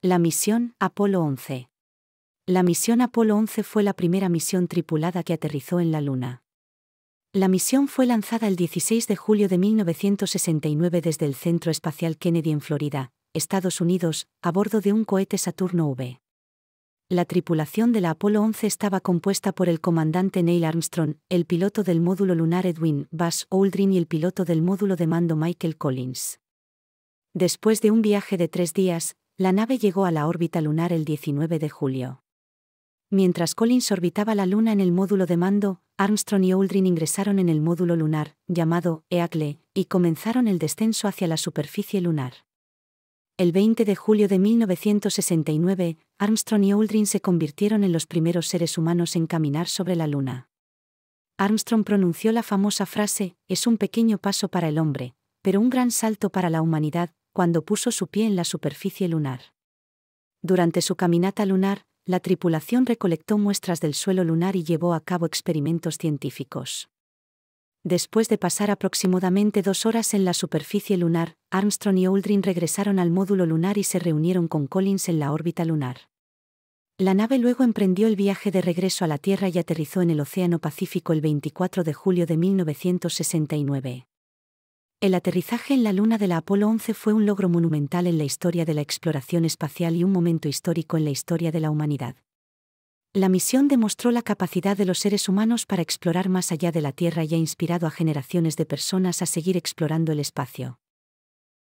La misión Apolo 11. La misión Apolo 11 fue la primera misión tripulada que aterrizó en la Luna. La misión fue lanzada el 16 de julio de 1969 desde el Centro Espacial Kennedy en Florida, Estados Unidos, a bordo de un cohete Saturno V. La tripulación de la Apolo 11 estaba compuesta por el comandante Neil Armstrong, el piloto del módulo lunar Edwin Buzz Aldrin y el piloto del módulo de mando Michael Collins. Después de un viaje de tres días, la nave llegó a la órbita lunar el 19 de julio. Mientras Collins orbitaba la Luna en el módulo de mando, Armstrong y Aldrin ingresaron en el módulo lunar, llamado Eagle, y comenzaron el descenso hacia la superficie lunar. El 20 de julio de 1969, Armstrong y Aldrin se convirtieron en los primeros seres humanos en caminar sobre la Luna. Armstrong pronunció la famosa frase, es un pequeño paso para el hombre, pero un gran salto para la humanidad, cuando puso su pie en la superficie lunar. Durante su caminata lunar, la tripulación recolectó muestras del suelo lunar y llevó a cabo experimentos científicos. Después de pasar aproximadamente dos horas en la superficie lunar, Armstrong y Aldrin regresaron al módulo lunar y se reunieron con Collins en la órbita lunar. La nave luego emprendió el viaje de regreso a la Tierra y aterrizó en el Océano Pacífico el 24 de julio de 1969. El aterrizaje en la Luna de la Apolo 11 fue un logro monumental en la historia de la exploración espacial y un momento histórico en la historia de la humanidad. La misión demostró la capacidad de los seres humanos para explorar más allá de la Tierra y ha inspirado a generaciones de personas a seguir explorando el espacio.